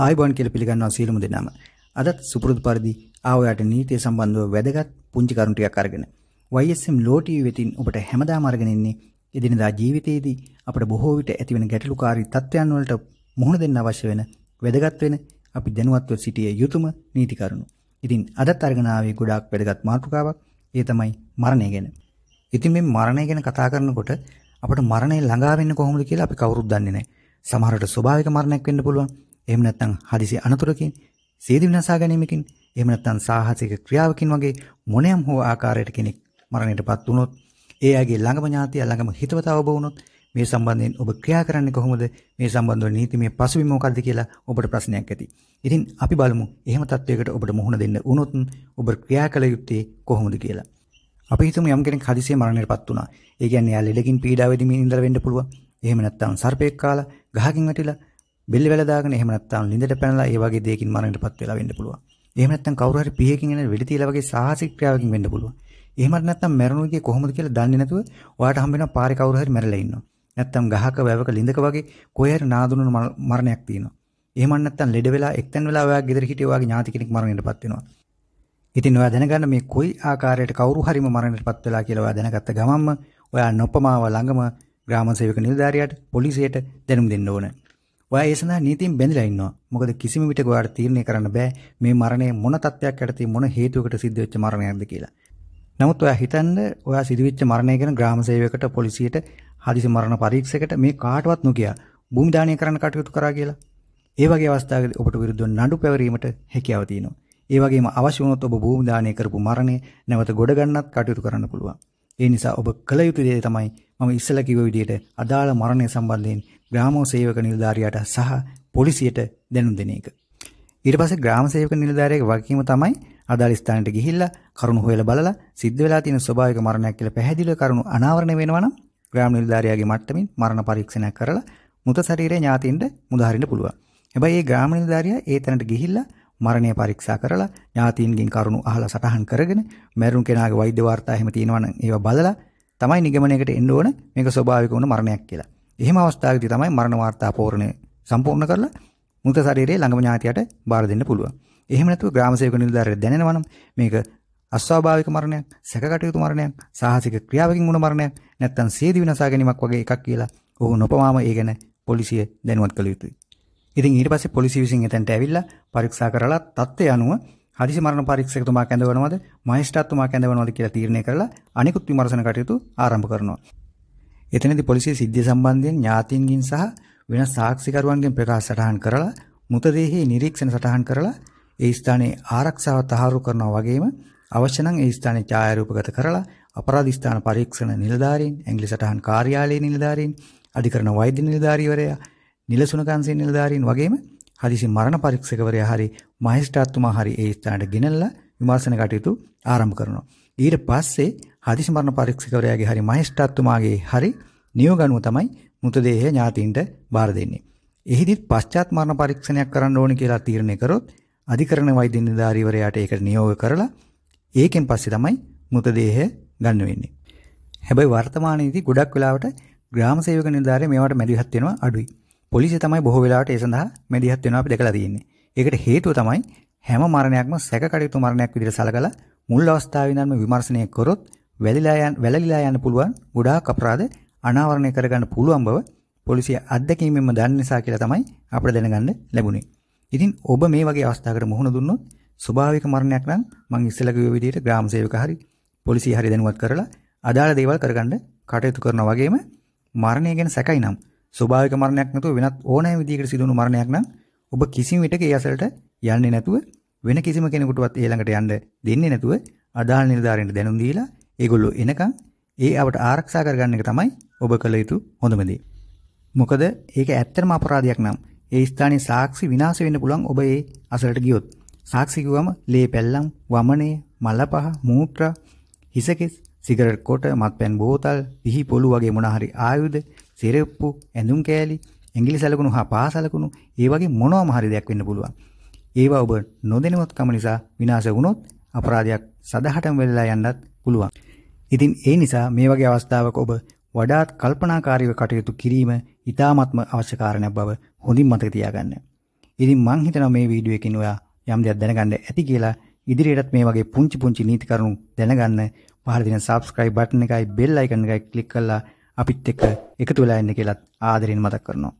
ආයුබෝවන් කියලා පිළිගන්නවා සීලමු දෙනාම. අදත් සුපුරුදු පරිදි ආවයාට නීතිය සම්බන්ධව වැදගත් පුංචි කරුණු ටිකක් අරගෙන YSM Law TV වෙතින් ඔබට හැමදාම අරගෙන ඉන්නේ එදිනදා ජීවිතයේදී අපට බොහෝ විට ඇතිවන ගැටලුකාරී තත්ත්වයන් වලට මුහුණ දෙන්න අවශ්‍ය වෙන වැදගත් වෙන අපි දැනුවත්ව සිටිය යුතුම නීති කරුණු. ඉතින් අදත් අරගෙන ආවේ ගොඩාක් වැදගත් මාතෘකාවක්. ඒ තමයි මරණය ගැන. ඉතින් මේ මරණය ගැන කතා කරනකොට අපට මරණය ළඟා වෙන්න කොහොමද කියලා අපි කවුරුත් දන්නේ නැහැ. සමහරට ස්වභාවික මරණයක් වෙන්න පුළුවන්. එහෙම නැත්නම් හදිසි අනතුරකින්, සේදි විනාශා ගැනීමකින්, එහෙම නැත්නම් සාහසික ක්‍රියාවකින් වගේ මොනෑම හෝ ආකාරයකට කෙනෙක් මරණයටපත් වුනොත්, ඒ අයගේ ළඟම ඥාතිය ළඟම හිතවත අවබෝධ වුනොත් මේ සම්බන්ධයෙන් ඔබ ක්‍රියා කරන්නේ කොහොමද? මේ සම්බන්ධව නීතිමය පසුබිම මොකක්ද කියලා ඔබට ප්‍රශ්නයක් ඇති. ඉතින් අපි බලමු එහෙම තත්වයකට ඔබට මුහුණ දෙන්න වුණොත් ඔබ ක්‍රියා කළ යුත්තේ කොහොමද කියලා. අපි හිතමු යම් කෙනෙක් හදිසියේ මරණයටපත් වුණා. ඒ කියන්නේ එයා ලෙඩකින් පීඩා වෙදමින් ඉඳලා වෙන්න පුළුවන්. එහෙම නැත්නම් සර්පෙක් කාලා ගහකින් වැටිලා බෙල්ල වැල දාගෙන එහෙම නැත්නම් ලිඳට පැනලා ඒ වගේ දෙයකින් මරණයටපත් වෙලා වෙන්න පුළුවන්. එහෙම නැත්නම් කවුරු හරි පියකින් එන වෙඩි තියලා වගේ සාහසික ක්‍රියාවකින් වෙන්න පුළුවන්. එහෙමත් නැත්නම් මැරෙනුගේ කොහොමද කියලා දන්නේ නැතුව ඔයාට හම්බ වෙනවා පාරේ කවුරු හරි මැරලා ඉන්නවා. නැත්තම් ගහක වැවක ලිඳක වගේ කොහේ හරි නාඳුනන මරණයක් තියෙනවා. එහෙම නැත්තම් ලෙඩ වෙලා එක්තැන් වෙලා ඔයා ගෙදර හිටිය ඔයාගේ ඥාති කෙනෙක් මරණයටපත් වෙනවා. ඉතින් ඔයා දැනගන්න මේ කොයි ආකාරයකට කවුරු හරිම මරණයටපත් වෙලා කියලා ඔයා දැනගත්ත ගමන්ම ඔයා නොපමාව ළඟම ග්‍රාම සේවක නිලධාරියාට පොලිසියට දැනුම් දෙන්න ඕනේ. ඔයා ඒ සඳහා නීතියෙන් බැඳලා ඉන්නවා. මොකද කිසිම විටක ඔයාට තීරණය කරන්න බෑ මේ මරණය මොන තත්ත්වයක් යටතේ මොන හේතුවකට සිද්ධ වෙච්ච මරණයක්ද කියලා. නමුත් ඔයා හිතන්න ඔයා සිදුවෙච්ච මරණය ගැන ග්‍රාම සේවයකට පොලිසියට හදිසි මරණ පරීක්ෂකට මේ කාටවත් නොකිය භූමි දානය කරන්න කටයුතු කරා කියලා. ඒ වගේ අවස්ථාවකදී ඔබට විරුද්ධව නඩු පැවරීමට හැකියාව තියෙනවා. ඒ වගේම අවශ්‍ය වුණොත් ඔබ භූමි දානය කරපු මරණය නැවත ගොඩ ගන්නත් කටයුතු කරන්න පුළුවන්. ඒ නිසා ඔබ කළ යුතු දේ තමයි මම ඉස්සෙල්ලා කිව්ව විදිහට අදාළ මරණය සම්බන්ධයෙන් ග්‍රාම සේවක නිලධාරියාට සහ පොලිසියට දැනුම් දෙන එක. ඊට පස්සේ ග්‍රාම සේවක නිලධාරියාගේ වගකීම තමයි අදාළ ස්ථානයට ගිහිල්ලා කරුණු හොයලා බලලා සිද්ධ වෙලා තියෙන ස්වභාවික මරණයක් කියලා පැහැදිලිව කරුණු අනාවරණය වෙනවා නම් ග්‍රාම නිලධාරියාගේ මට්ටමින් මරණ පරීක්ෂණයක් කරලා මృత ශරීරය ඥාතින්ට මුදාහරින්න පුළුවන්. හැබැයි ඒ ග්‍රාම නිලධාරියා ඒ තැනට ගිහිල්ලා මරණය පරීක්ෂා කරලා ඥාතීන්ගෙන් කරුණු අහලා සටහන් කරගෙන මැරුණු කෙනාගේ වෛද්‍ය වාර්තා එහෙම තියෙනවනම් ඒවා බලලා තමයි නිගමනයකට එන්න ඕන මේක ස්වභාවික වුණ මරණයක් කියලා. එහෙම අවස්ථාවකදී තමයි මරණ වාර්තා පෝරණය සම්පූර්ණ කරලා මృత ශරීරයේ ළඟම ඥාතියට බාර දෙන්න පුළුවන්. එහෙම නැතුව ග්‍රාම සේවක නිලධාරියට දැනෙනවනම් මේක අස්වාභාවික මරණයක්, සැකකටයුතු මරණයක්, සාහසික ක්‍රියාවකින් වුණ මරණයක්, නැත්නම් සේදි විනාශ ගැනීමක් වගේ එකක් කියලා ඔහු නොපවාම ඒ ගැන පොලිසිය දැනුවත් කළ යුතුයි. ඉතින් ඊට පස්සේ පොලිසිය විසින් එතනට ඇවිල්ලා පරීක්ෂා කරලා තත්ත්වය අනුව හදිසි මරණ පරීක්ෂකතුමා කැඳවනවද මහේස්ත්‍රාත්තුමා කැඳවනවද කියලා තීරණය කරලා අනිකුත් විමර්ශන කටයුතු ආරම්භ කරනවා. එතනදී පොලිසිය සිද්ධිය සම්බන්ධයෙන් ඥාතීන්ගෙන් සහ වෙන සාක්ෂිකරුවන්ගෙන් ප්‍රකාශ සටහන් කරලා මృతදේහයේ නිරීක්ෂණ සටහන් කරලා ඒ ස්ථානයේ ආරක්ෂාව තහවුරු කරනවා වගේම අවශ්‍ය නම් ඒ ස්ථානයේ ඡායාරූපගත කරලා අපරාධ ස්ථාන පරීක්ෂණ නිලධාරීන්, ඇංග්ලි සටහන් කාර්යාලයේ නිලධාරීන්, අධිකරණ වෛද්‍ය නිලධාරීවරයා නිලසුණකන්සේ නිලධාරීන් වගේම හදිසි මරණ පරීක්ෂකවරයා හරි මහේස්ත්‍රාත්තුමා හරි ඒ ස්ථානට ගෙනල්ලා විමර්ශන කටයුතු ආරම්භ කරනවා. ඊට පස්සේ හදිසි මරණ පරීක්ෂකවරයාගේ හරි මහේස්ත්‍රාත්තුමාගේ හරි නියෝග අනුව තමයි මృతදේහය ඥාතීන්ට බාර දෙන්නේ. එහිදීත් පශ්චාත් මරණ පරීක්ෂණයක් කරන්න ඕනේ කියලා තීරණය කරොත් අධිකරණ වෛද්‍ය නිලධාරීවරයාට ඒකට නියෝග කරලා ඒකෙන් පස්සේ තමයි මృతදේහය ගන්න වෙන්නේ. හැබැයි වර්තමානයේදී ගොඩක් වෙලාවට ග්‍රාම සේවක නිලධාරිය මේවට මැදිහත් වෙනවා අඩුයි. පොලිසිය තමයි බොහෝ වෙලාවට ඒ සඳහා මැදිහත් වෙනවා අපි දැකලා තියෙන්නේ. ඒකට හේතුව තමයි හැම මරණයක්ම සැකකටයුතු මරණයක් විදිහට සැලකලා මුල් අවස්ථාවේ ඉඳන්ම විමර්ශනය කරොත් වැලිලා යන වැලලිලා යන්න පුළුවන් ගොඩාක් අපරාධ අනාවරණය කරගන්න පුළුවන් බව පොලිසිය අත්දැකීමෙන්ම දන්න නිසා කියලා තමයි අපිට දැනගන්න ලැබුණේ. ඉතින් ඔබ මේ වගේ අවස්ථාවකට මුහුණ දුන්නොත් ස්වභාවික මරණයක් නම් මම ඉස්සෙල්ලා කිව්ව විදිහට ග්‍රාම සේවක හරි පොලිසිය හරි දැනුවත් කරලා අදාළ දේවල් කරගන්න කටයුතු කරනා වගේම මරණය ගැන සැකයි නම් ස්වභාවික මරණයක් නැතුව වෙනත් ඕනෑම විදිහකට සිදුවුණු මරණයක් නම් ඔබ කිසිම විටක ඒ අසලට යන්නේ නැතුව වෙන කිසිම කෙනෙකුටවත් ඊළඟට යන්න දෙන්නේ නැතුව අදාළ නිලධාරීන්ට දැනුම් දීලා ඒගොල්ලෝ එනකන් ඒ අපට ආරක්ෂා කරගන්න එක තමයි ඔබ කළ යුතු හොඳම දේ. මොකද ඒක ඇත්තටම අපරාධයක් නම් ඒ ස්ථානයේ සාක්ෂි විනාශ වෙන්න පුළුවන් ඔබ ඒ අසලට ගියොත්. සාක්ෂි කිව්වම ලේ පැල්ලම්, වමනේ, මලපහ, මූත්‍රා, හිසකෙස්, සිගරට් කොට, මත්පැන් බෝතල්, පිහි පොළු වගේ මොන හරි ආයුධ සිරප්පු, ඇඳුම් කෑලි, ඇඟිලි සලකුණු හා පා සලකුණු ඒ වගේ මොනවාම හරි දෙයක් වෙන්න පුළුවන්. ඒවා ඔබ නොදැනුවත්කම නිසා විනාශ වුණොත් අපරාධයක් සදහටම වෙලා යන්නත් පුළුවන්. ඉතින් ඒ නිසා මේ වගේ අවස්ථාවක ඔබ වඩාත් කල්පනාකාරීව කටයුතු කිරීම ඉතාමත්ම අවශ්‍ය කාරණයක් බව හොඳින් මතක තියාගන්න. ඉතින් මං හිතනවා මේ වීඩියෝ එකකින් ඔයා යම් දෙයක් දැනගන්න ඇති කියලා ඉදිරියටත් මේ වගේ පුංචි පුංචි නීති කරුණු දැනගන්න පහළ දෙන subscribe button එකයි bell icon එකයි click කරලා අපිත් එක්ක එකතු වෙලා ඉන්න කියලත් ආදරෙන් මතක් කරනවා.